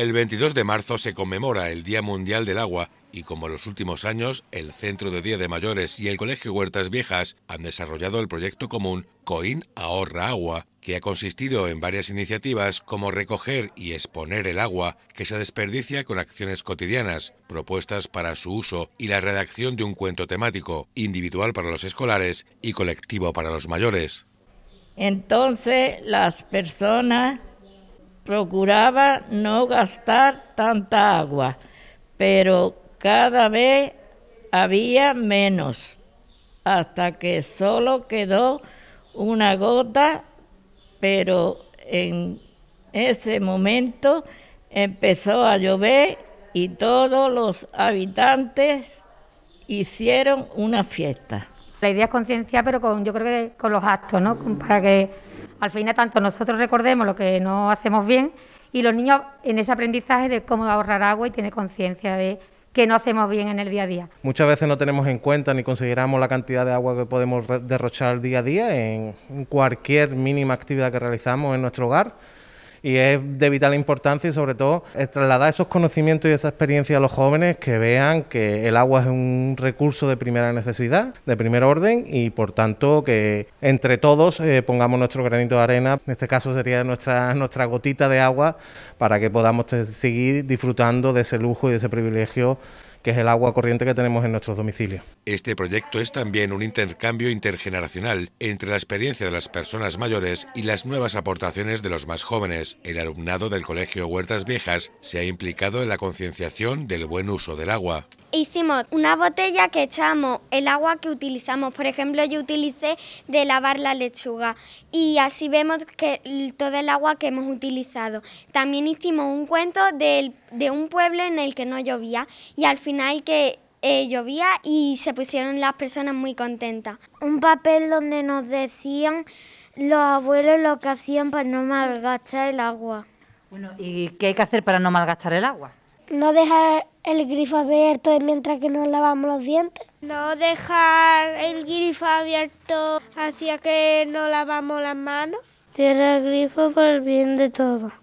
El 22 de marzo se conmemora el Día Mundial del Agua y como los últimos años, el Centro de Día de Mayores y el Colegio Huertas Viejas han desarrollado el proyecto común Coin Ahorra Agua, que ha consistido en varias iniciativas como recoger y exponer el agua que se desperdicia con acciones cotidianas, propuestas para su uso y la redacción de un cuento temático, individual para los escolares y colectivo para los mayores. Entonces las personas procuraba no gastar tanta agua, pero cada vez había menos, hasta que solo quedó una gota, pero en ese momento empezó a llover y todos los habitantes hicieron una fiesta. La idea es conciencia, pero con, yo creo que con los actos, ¿no? al final tanto nosotros recordemos lo que no hacemos bien y los niños en ese aprendizaje de cómo ahorrar agua y tiene conciencia de que no hacemos bien en el día a día. Muchas veces no tenemos en cuenta ni consideramos la cantidad de agua que podemos derrochar día a día en cualquier mínima actividad que realizamos en nuestro hogar y es de vital importancia y sobre todo es trasladar esos conocimientos y esa experiencia a los jóvenes que vean que el agua es un recurso de primera necesidad, de primer orden y por tanto que entre todos eh, pongamos nuestro granito de arena, en este caso sería nuestra, nuestra gotita de agua para que podamos seguir disfrutando de ese lujo y de ese privilegio que es el agua corriente que tenemos en nuestros domicilios. Este proyecto es también un intercambio intergeneracional entre la experiencia de las personas mayores y las nuevas aportaciones de los más jóvenes. El alumnado del Colegio Huertas Viejas se ha implicado en la concienciación del buen uso del agua. Hicimos una botella que echamos el agua que utilizamos. Por ejemplo, yo utilicé de lavar la lechuga y así vemos que todo el agua que hemos utilizado. También hicimos un cuento de, un pueblo en el que no llovía y al final que eh, llovía y se pusieron las personas muy contentas. Un papel donde nos decían los abuelos lo que hacían para no malgastar el agua. Bueno, ¿y qué hay que hacer para no malgastar el agua? No dejar el grifo abierto mientras que nos lavamos los dientes. No dejar el grifo abierto hacia que no lavamos las manos. Cierra el grifo por el bien de todos.